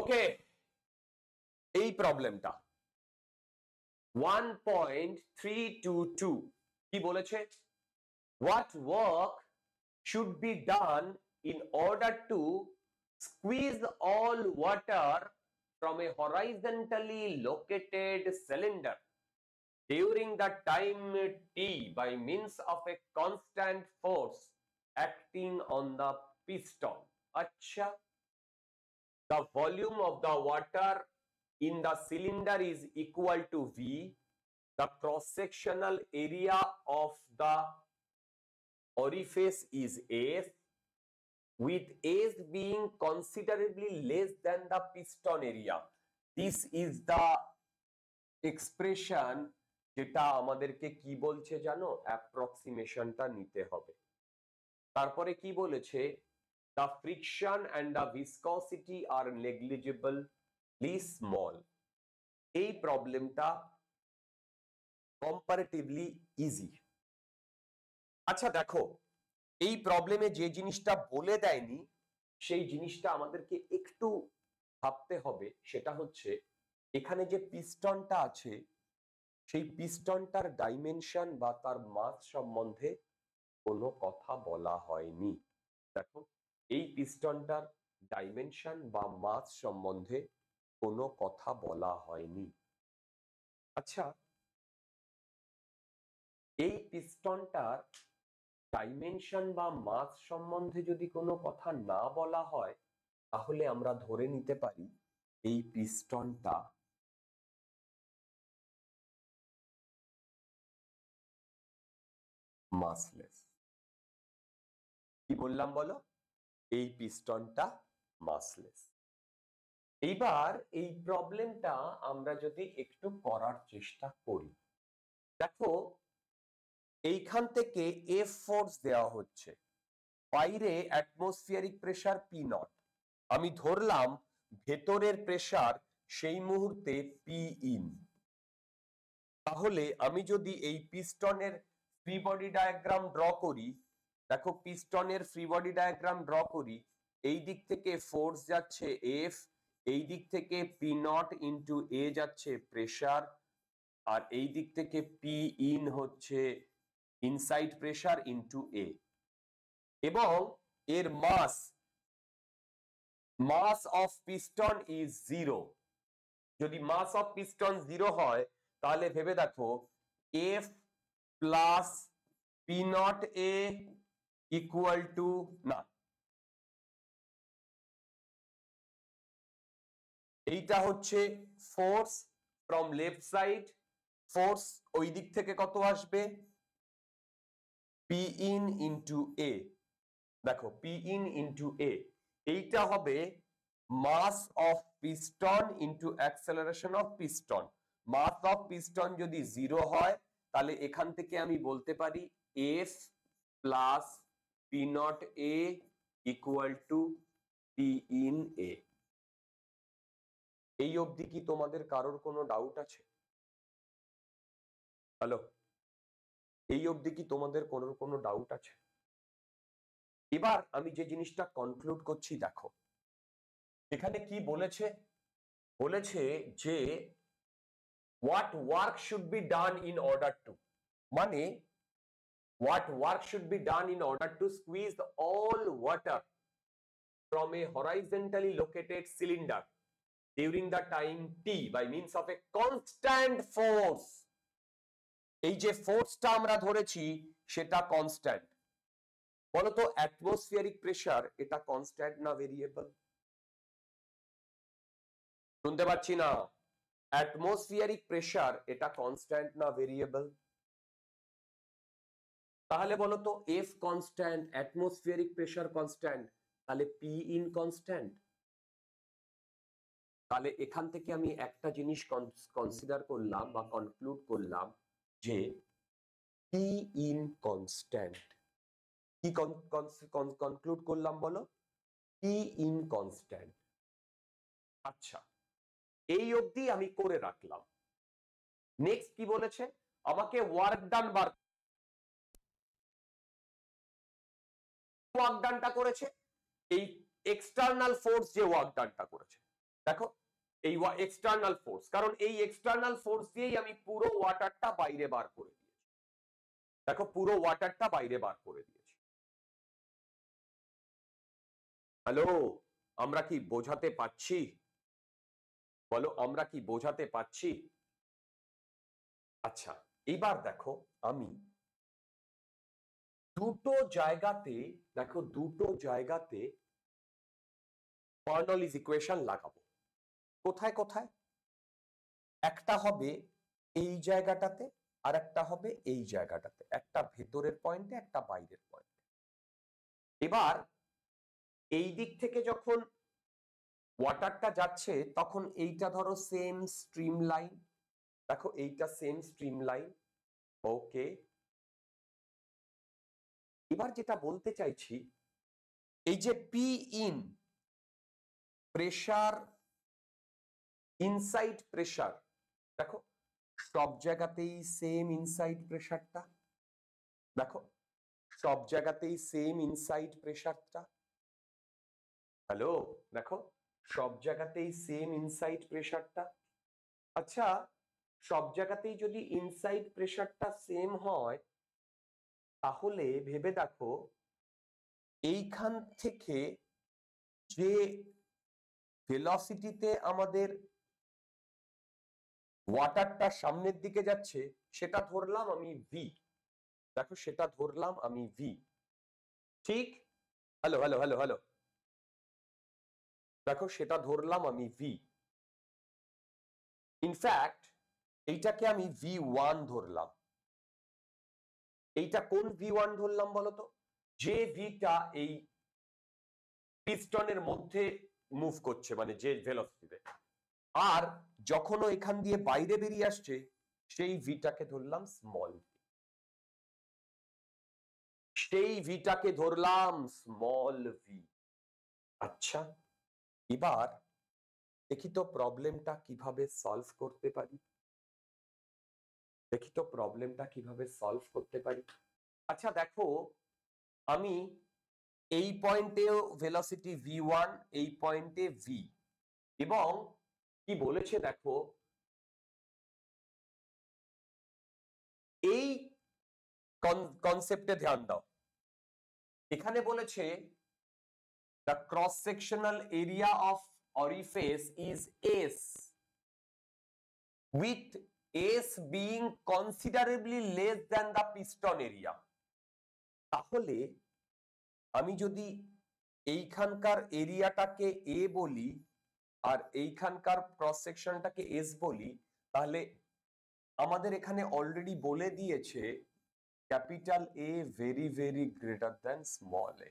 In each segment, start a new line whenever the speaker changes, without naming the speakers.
ওকে এই প্রবলেমটা
ta. Point three two two কি বলেছে what work should in order to squeeze all water from a horizontally located cylinder during the time t by means of a constant force acting on the piston. Acha, the volume of the water in the cylinder is equal to V, the cross-sectional area of the orifice is S, with S being considerably less than the piston area. This is the expression যেটা আমাদেরকে কি বলছে জানো অ্যাপ্রক্সিমেশনটা নিতে হবে তারপরে কি বলেছে the friction and the viscosity are least small এই প্রবলেমটা কম্পারেটিভলি ইজি আচ্ছা দেখো এই প্রবলেমে যে জিনিসটা বলে দেয়নি সেই জিনিসটা আমাদেরকে একটু ভাবতে হবে সেটা হচ্ছে এখানে যে পিস্টনটা আছে সেই পিস্টনটার ডাইমেনশন বা তার মাস সম্বন্ধে কোনো কথা বলা হয়নি দেখো এই পিস্টনটার ডাইমেনশন বা মাছ সম্বন্ধে কোনো কথা বলা হয়নি আচ্ছা এই পিস্টনটার ডাইমেনশন বা মাস সম্বন্ধে যদি কোনো কথা না বলা হয় তাহলে আমরা ধরে নিতে পারি এই পিস্টনটা মাসলেস কি বললাম বলো এই পিস্টনটা মাসলেস এইবার এই প্রবলেমটা আমরা যদি একটু করার চেষ্টা করি দেখো এইখান থেকে এফ ফোর্স দেওয়া হচ্ছে বাইরে অ্যাটমসফিয়ারিক প্রেসার পি নট আমি ধরলাম ভেতরের প্রেসার সেই মুহূর্তে পি ইন তাহলে আমি যদি এই পিস্টনের ফ্রি বডি ডায়াগ্রাম ড্র করি দেখো পিস্টন এর ফ্রি বডি ডায়াগ্রাম ড্র করি এই দিক থেকে ফোর্স যাচ্ছে এফ এই দিক থেকে পি নট ইন্টু এ যাচ্ছে প্রেশার আর এই দিক থেকে পি ইন হচ্ছে ইনসাইড প্রেশার ইন্টু এ এবং এর mass mass of piston is zero যদি মাস অফ পিস্টন জিরো হয় তাহলে ভেবে দেখো F plus P not A equal to না
এইটা হচ্ছে force
from left side force ওই দিক থেকে কত আসবে পিইন ইন্টু এ দেখো পিইন ইন্টু এ এইটা হবে mass of piston into acceleration of piston mass of piston যদি জিরো হয় তাহলে এখান থেকে আমি বলতে পারি F plus not A equal to P in A এই অবধি কি তোমাদের কারোর কোনো ডাউট আছে হ্যালো এই অবধি কি তোমাদের কোনো কোনো ডাউট আছে এবার আমি যে জিনিসটা কনক্লুড করছি দেখো এখানে কি বলেছে বলেছে যে what work should be done in order to মানে What work should be done in order to squeeze all water from a horizontally located cylinder during the time t by means of a constant force? এই যে amra আমরা ধরেছি সেটা bolo বলতো atmospheric pressure এটা constant না variable শুনতে পাচ্ছি না অ্যাটমসফিয়ারিক প্রেশার এটা কনস্ট্যান্ট না ভেরিয়েবল তাহলে বলো তো F constant atmospheric pressure constant তাহলে পি ইন কনস্ট্যান্ট তাহলে এখান থেকে আমি একটা জিনিস কনসিডার করলাম বা কনক্লুড করলাম যে পি ইন কনস্ট্যান্ট কি কনক্লুড করলাম বলো পি ইন কনস্ট্যান্ট আচ্ছা এই অবধি আমি করে রাখলাম নেক্সট কি বলেছে আমাকে ওয়ার্ক ডান বার ওয়াকডানটা করেছে এই এক্সটার্নাল ফোর্স যে ওয়াকডানটা করেছে দেখো এই এক্সটার্নাল ফোর্স কারণ এই এক্সটার্নাল ফোর্স দিয়েই আমি পুরো ওয়াটারটা বাইরে বার করে দিয়েছি দেখো পুরো ওয়াটারটা বাইরে বার করে দিয়েছি হ্যালো আমরা কি বোঝাতে পাচ্ছি বলো আমরা কি বোঝাতে পাচ্ছি আচ্ছা এবার দেখো আমি দুটো জায়গাতে দেখো দুটো জায়গাতে কর্নলিজ ইকুয়েশন লাগাবো কোথায় কোথায় একটা হবে এই জায়গাটাতে আর একটা হবে এই জায়গাটাতে একটা ভেতরের পয়েন্টে একটা বাইরের পয়েন্টে এবার এই দিক থেকে যখন ওয়াটারটা যাচ্ছে তখন এইটা ধরো সেম স্ট্রিম লাইন দেখো এইটা সেম স্ট্রিম লাইন ওকে এবার যেটা বলতে চাইছি এই যে P in pressure inside pressure দেখো সব জায়গাতেই সেম ইনসাইড প্রেশারটা দেখো সব জায়গাতেই সেম ইনসাইড প্রেশারটা হ্যালো দেখো সব জায়গাতেই সেম ইনসাইড প্রেশারটা আচ্ছা সব জায়গাতেই যদি ইনসাইড প্রেশারটা সেম হয় তাহলে ভেবে দেখো এইখান থেকে যে ভেলসিটিতে আমাদের ওয়াটারটা সামনের দিকে যাচ্ছে সেটা ধরলাম আমি ভি দেখো সেটা ধরলাম আমি ভি ঠিক হ্যালো হ্যালো হ্যালো হ্যালো
দেখো সেটা ধরলাম আমি ভি ইনফ্যাক্ট
এইটাকে আমি ভি ওয়ান ধরলাম এইটা কোন ভি ওয়ান ধরলাম বলতো যে ভিটা এই পিস্টনের মধ্যে মুভ করছে মানে যে ভেলোসিটিতে আর যখনও এখান দিয়ে বাইরে বেরিয়ে আসছে সেই ভিটাকে ধরলাম স্মল ভি সেই ভিটাকে ধরলাম স্মল ভি আচ্ছা এবার দেখি তো প্রবলেমটা কিভাবে সলভ করতে পারি দেখি তো প্রবলেমটা কিভাবে সলভ করতে পারি আচ্ছা দেখো আমি এই পয়েন্টে ভেলোসিটি ভি ওয়ান এই পয়েন্টে ভি এবং কি বলেছে দেখো
এই কনসেপ্টে
ধ্যান দাও এখানে বলেছে the cross sectional area of orifice is S with S being considerably less than the piston area তাহলে আমি যদি এইখানকার এরিয়াটাকে এ বলি আর এইখানকার ক্রস সেকশনটাকে এস বলি তাহলে আমাদের এখানে অলরেডি বলে দিয়েছে capital A very very greater than small A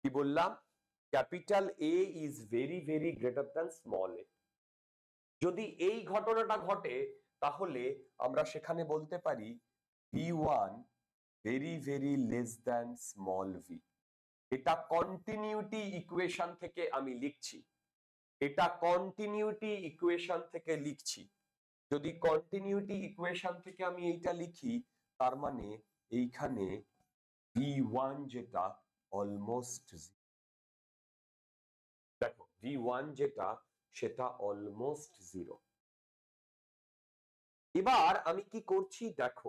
কি বললাম capital A is very very greater than small A যদি এই ঘটনাটা ঘটে তাহলে আমরা সেখানে বলতে পারি V one very very less than small V এটা কন্টিনিউটি ইকুয়েশন থেকে আমি লিখছি এটা কন্টিনিউটি ইকুয়েশন থেকে লিখছি যদি কন্টিনিউটি ইকুয়েশন থেকে আমি এইটা লিখি তার মানে এইখানে ভি ওয়ান যেটা অলমোস্ট দেখো ভি ওয়ান যেটা সেটা অলমোস্ট জিরো এবার আমি কি করছি দেখো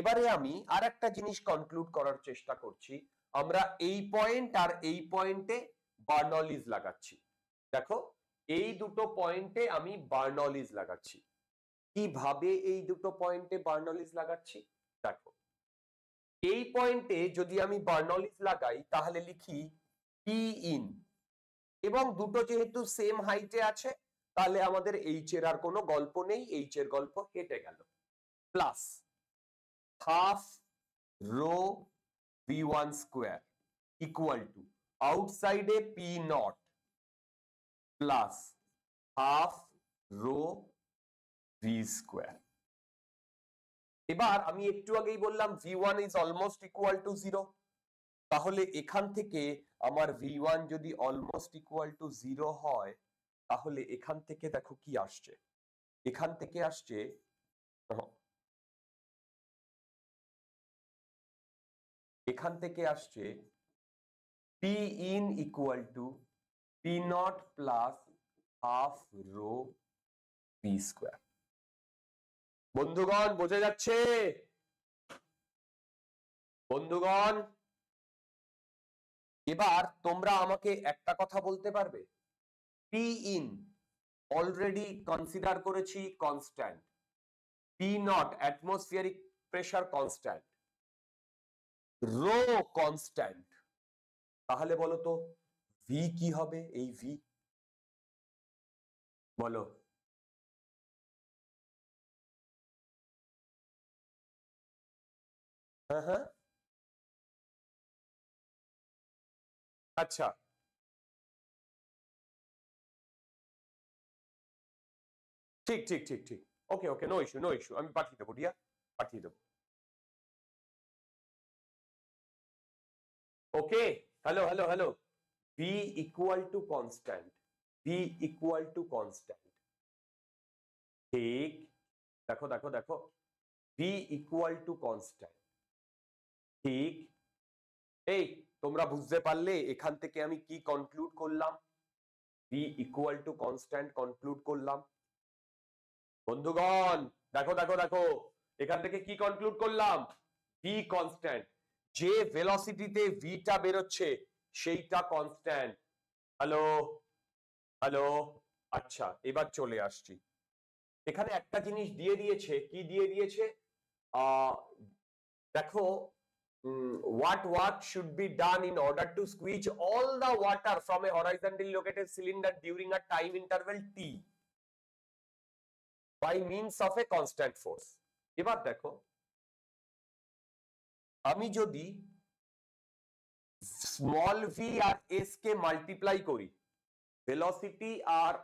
এবারে আমি আর একটা জিনিস কনক্লুড করার চেষ্টা করছি আমরা এই পয়েন্ট আর এই পয়েন্টে বার্নলিজ লাগাচ্ছি দেখো এই দুটো পয়েন্টে আমি বার্নলিজ লাগাচ্ছি কিভাবে এই দুটো পয়েন্টে বার্নলিজ লাগাচ্ছি দেখো এই পয়েন্টে যদি আমি বার্নলিজ লাগাই তাহলে লিখি পি ইন এবং দুটো যেহেতু সেম হাইটে আছে তাহলে আমাদের এইচ এর আর কোনো গল্প নেই এইচ এর গল্প হেঁটে গেল plus half rho B one square equal to আউটসাইডে P not plus half rho
V square
এবার আমি একটু আগেই বললাম V one is almost equal to zero তাহলে এখান থেকে আমার ভি ওয়ান যদি অলমোস্ট ইকুয়াল টু জিরো হয় তাহলে এখান থেকে দেখো কি আসছে এখান থেকে আসছে হ্যাঁ, এখান থেকে আসছে P in equal to P not plus half rho P square বন্ধুগণ বোঝা যাচ্ছে বন্ধুগণ এবার তোমরা আমাকে একটা কথা বলতে পারবে পি ইন অলরেডি কনসিডার করেছি constant P not atmospheric pressure constant rho constant তাহলে বলো তো ভি কি হবে এই ভি বলো
হ্যাঁ হ্যাঁ আচ্ছা ঠিক ঠিক ঠিক ঠিক okay okay no issue no issue আমি পাঠিয়ে দেবো ডিয়া পাঠিয়ে দেবো
okay hello hello hello B equal to constant B equal to constant ঠিক দেখো দেখো দেখো বি ইকুয়াল টু কনস্ট্যান্ট ঠিক এই তোমরা বুঝতে পারলে এখান থেকে আমি কি কনক্লুড করলাম B equal to constant conclude করলাম বন্ধুগণ দেখো দেখো দেখো এখান থেকে কি কনক্লুড করলাম বি কনস্ট্যান্ট যে ভেলোসিটিতে ভিটা বেরোচ্ছে সেইটা কনস্ট্যান্ট হ্যালো হ্যালো আচ্ছা এবার চলে আসছি এখানে একটা জিনিস দিয়ে দিয়েছে কি দিয়ে দিয়েছে দেখো um, what work should be done in order to squeeze all the water from a horizontally located cylinder during a time interval t by means of a constant force এবার দেখো আমি যদি স্মল ভি আর S কে multiply করি velocity আর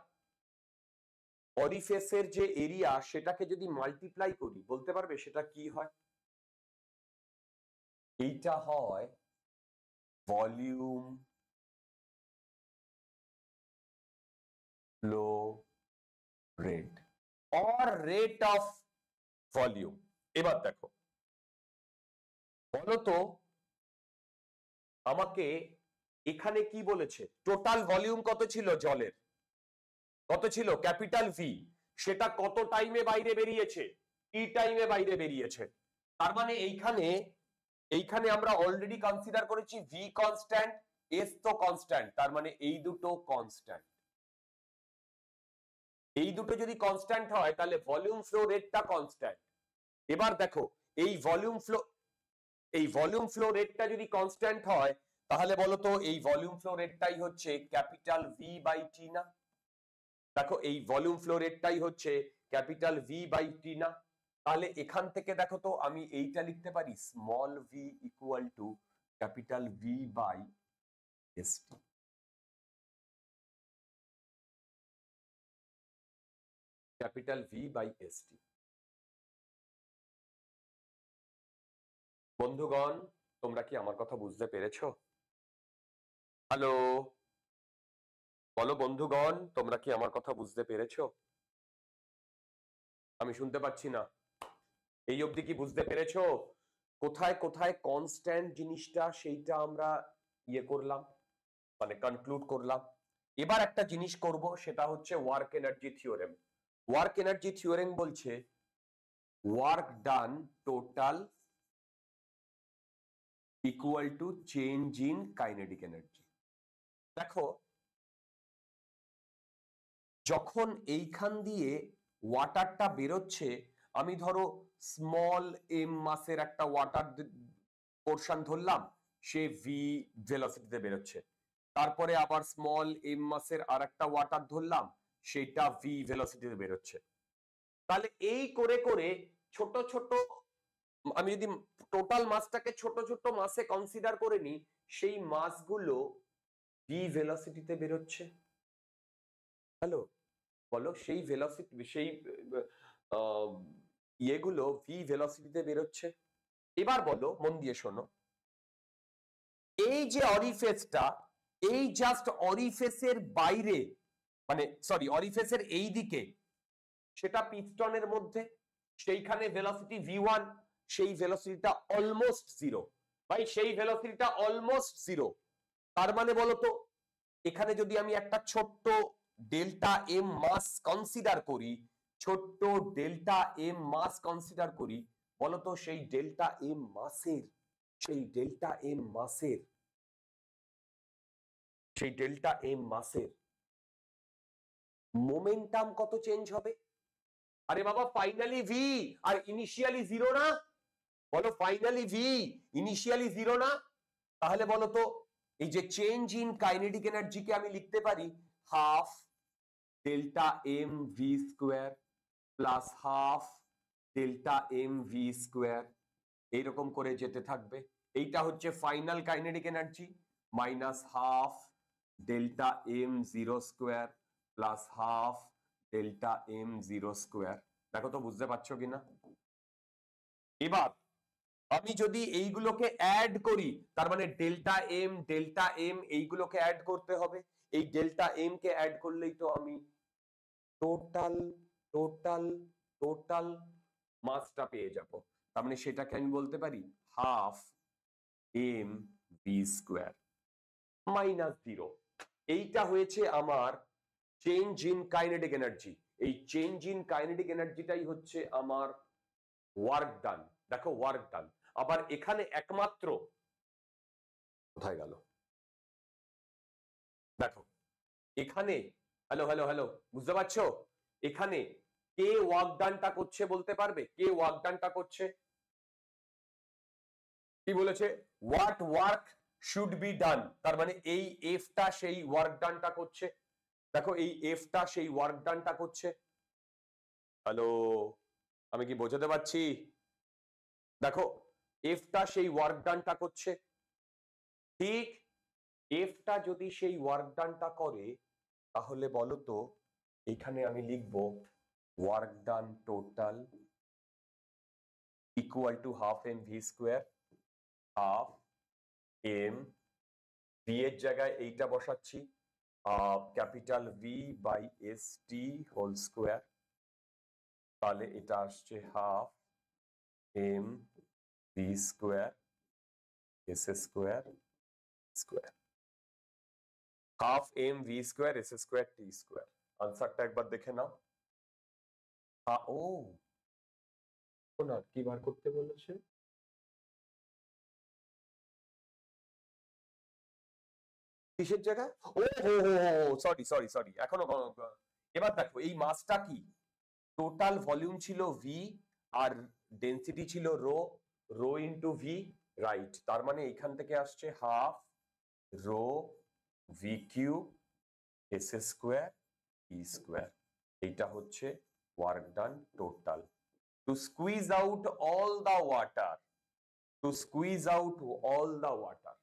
অরিফেসের যে area সেটাকে যদি multiply করি বলতে পারবে সেটা কি হয় এইটা হয় volume
flow rate or rate of volume এবার দেখো
বলতো আমাকে এখানে কি বলেছে টোটাল ভলিউম কত ছিল জলের কত ছিল ক্যাপিটাল ভি সেটা কত টাইমে বাইরে বেরিয়েছে কি টাইমে বাইরে বেরিয়েছে তার মানে এইখানে এইখানে আমরা অলরেডি কনসিডার করেছি ভি কনস্ট্যান্ট এস তো কনস্ট্যান্ট তার মানে এই দুটো কনস্ট্যান্ট এই দুটো যদি কনস্ট্যান্ট হয় তাহলে ভলিউম ফ্লো রেটটা কনস্ট্যান্ট এবার দেখো এই ভলিউম ফ্লো এই ভলিউম ফ্লো রেটটা যদি কনস্ট্যান্ট হয় তাহলে বলো তো এই ভলিউম ফ্লো রেটটাই হচ্ছে ক্যাপিটাল ভি বাই টি না দেখো এই ভলিউম ফ্লো রেটটাই হচ্ছে ক্যাপিটাল ভি বাই টি না তাহলে এখান থেকে দেখো তো আমি এইটা লিখতে পারি small V equal to capital V by T
capital V by S T
বন্ধুগণ তোমরা কি আমার কথা বুঝতে পেরেছ হ্যালো বলো বন্ধুগণ তোমরা কি আমার কথা বুঝতে পেরেছ আমি শুনতে পাচ্ছি না এই অবধি কি বুঝতে পেরেছো কোথায় কোথায় কনস্ট্যান্ট জিনিসটা সেইটা আমরা ইয়ে করলাম মানে কনক্লুড করলাম এবার একটা জিনিস করব সেটা হচ্ছে work energy theorem work energy theorem বলছে work done total equal to change in kinetic energy দেখো যখন এইখান দিয়ে ওয়াটারটা বেরোচ্ছে আমি ধরো স্মল এম মাসের একটা ওয়াটার পোর্শন ধরলাম সে ভি ভেলোসিটিতে বেরোচ্ছে তারপরে আবার স্মল এম মাসের আর একটা ওয়াটার ধরলাম সেটা ভি ভেলোসিটিতে বেরোচ্ছে তাহলে এই করে করে ছোট ছোট আমি যদি টোটাল মাসটাকে ছোট ছোট মাসে কনসিডার করে নিই সেই মাসগুলো ভি ভেলোসিটিতে বেরোচ্ছে হ্যালো বলো সেই ভেলোসিটি সেই আহ ইয়েগুলো ভি ভেলোসিটিতে বেরোচ্ছে এবার বলো মন দিয়ে শোনো এই যে অরিফেসটা এই জাস্ট অরিফেসের বাইরে মানে সরি অরিফেসের এই দিকে সেটা পিস্টনের মধ্যে সেইখানে ভেলোসিটি ভি ওয়ান সেই ভেলোসিটিটা অলমোস্ট জিরো ভাই সেই ভেলোসিটিটা অলমোস্ট জিরো তার মানে বলতো এখানে যদি আমি একটা ছোট্ট ডেল্টা এম মাস কনসিডার করি ছোট্ট ডেল্টা এম মাস কনসিডার করি বলতো সেই ডেল্টা এম মাসের সেই ডেল্টা এম মাসের সেই ডেল্টা এম মাসের মোমেন্টাম কত চেঞ্জ হবে আরে বাবা ফাইনালি ভি আর ইনিশিয়ালি জিরো না বলো ফাইনালি ভি ইনিশিয়ালি জিরো না তাহলে বলো তো এই যে চেঞ্জ ইন কাইনেটিক এনার্জিকে আমি লিখতে পারি half delta M V square plus half delta M V square এইরকম করে যেতে থাকবে এইটা হচ্ছে final kinetic energy minus half delta M zero square plus half delta M zero square দেখো তো বুঝতে পারছো কিনা এবার আমি যদি এইগুলোকে অ্যাড করি তার মানে ডেল্টা এম ডেল্টা এম এইগুলোকে অ্যাড করতে হবে এই ডেল্টা এম কে অ্যাড করলেই তো আমি টোটাল টোটাল টোটাল মাসটা পেয়ে যাব তার মানে সেটাকে আমি বলতে পারি half M V square minus zero এইটা হয়েছে আমার চেঞ্জ ইন কাইনেটিক এনার্জি এই চেঞ্জ ইন কাইনেটিক এনার্জিটাই হচ্ছে আমার ওয়ার্ক ডান দেখো ওয়ার্ক ডান আবার এখানে একমাত্র কোথায় গেল দেখো এখানে হ্যালো হ্যালো হ্যালো বুঝতে পারছো এখানে কে ওয়াকদানটা করছে বলতে পারবে কে ওয়াকদানটা করছে কি বলেছে what work should be done তার মানে এই এফটা সেই ওয়ার্ক ডানটা করছে দেখো এই এফটা সেই ওয়ার্ক ডানটা করছে হ্যালো আমি কি বোঝাতে পারছি দেখো এফটা সেই ওয়ার্ক ডানটা করছে ঠিক এফটা যদি সেই ওয়ার্ক ডানটা করে তাহলে বলতো এখানে আমি লিখবো work done total equal to half mv square half m v এর জায়গায় এইটা বসাচ্ছি capital V by S T whole square তাহলে এটা আসছে half M
V square S square square
half M V square S square T square আনসারটা একবার দেখে নাও ও
কি বার করতে বলেছে কিসের জায়গা
ও হো হো হো সরি সরি সরি এখনো এবার দেখো এই মাসটা কি টোটাল ভলিউম ছিল ভি আর ডেন্সিটি ছিল rho rho into V right তার মানে এখান থেকে আসছে half rho V Q S square E square এইটা হচ্ছে work done total. To squeeze out all the water, to squeeze out all the water.